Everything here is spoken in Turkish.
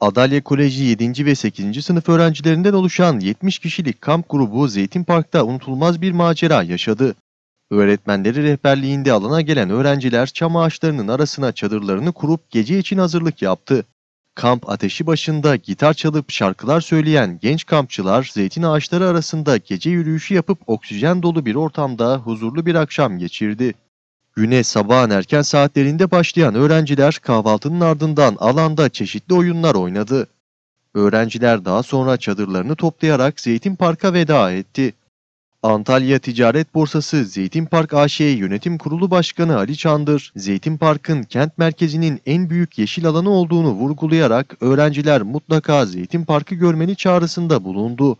Adalya Koleji 7. ve 8. sınıf öğrencilerinden oluşan 70 kişilik kamp grubu Zeytin Park'ta unutulmaz bir macera yaşadı. Öğretmenleri rehberliğinde alana gelen öğrenciler çam ağaçlarının arasına çadırlarını kurup gece için hazırlık yaptı. Kamp ateşi başında gitar çalıp şarkılar söyleyen genç kampçılar zeytin ağaçları arasında gece yürüyüşü yapıp oksijen dolu bir ortamda huzurlu bir akşam geçirdi. Güne sabahın erken saatlerinde başlayan öğrenciler kahvaltının ardından alanda çeşitli oyunlar oynadı. Öğrenciler daha sonra çadırlarını toplayarak Zeytin Park'a veda etti. Antalya Ticaret Borsası Zeytin Park AŞ Yönetim Kurulu Başkanı Ali Çandır, Zeytin Park'ın kent merkezinin en büyük yeşil alanı olduğunu vurgulayarak öğrenciler mutlaka Zeytin Park'ı görmeni çağrısında bulundu.